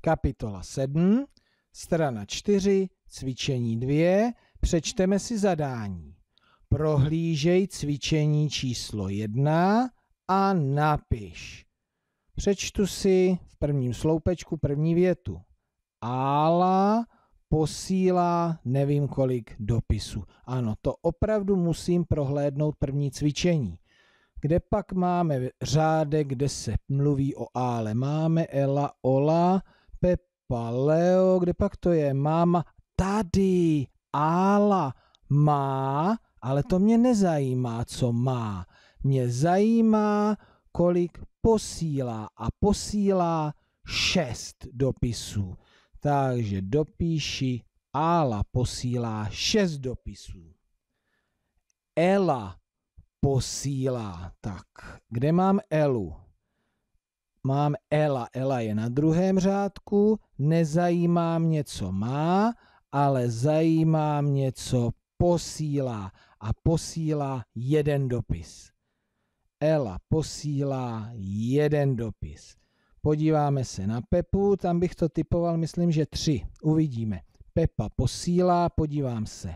kapitola 7, strana 4, cvičení 2, přečteme si zadání. Prohlížej cvičení číslo 1 a napiš. Přečtu si v prvním sloupečku první větu. Ála posílá nevím kolik dopisů. Ano, to opravdu musím prohlédnout první cvičení. Kde pak máme řádek, kde se mluví o ále? Máme ela, ola, paleo, kde pak to je? Mám tady, ála, má, ale to mě nezajímá, co má. Mě zajímá, kolik posílá a posílá šest dopisů. Takže dopíši Ála posílá šest dopisů. Ela posílá. Tak, kde mám Elu? mám Ela, Ela je na druhém řádku, nezajímá mě, co má, ale zajímá mě, co posílá a posílá jeden dopis. Ela posílá jeden dopis. Podíváme se na Pepu, tam bych to typoval, myslím, že tři. Uvidíme. Pepa posílá, podívám se.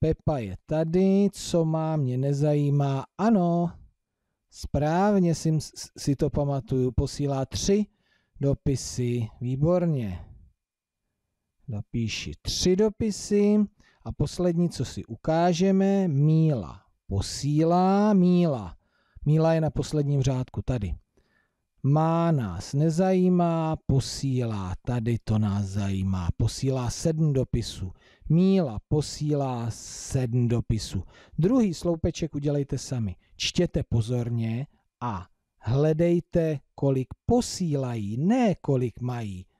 Pepa je tady, co má, mě nezajímá. Ano, Správně si, si to pamatuju. Posílá tři dopisy. Výborně. Napíši tři dopisy a poslední, co si ukážeme, Míla. Posílá Míla. Míla je na posledním řádku tady má nás nezajímá, posílá, tady to nás zajímá, posílá sedm dopisů. Míla posílá sedm dopisů. Druhý sloupeček udělejte sami. Čtěte pozorně a hledejte, kolik posílají, ne kolik mají.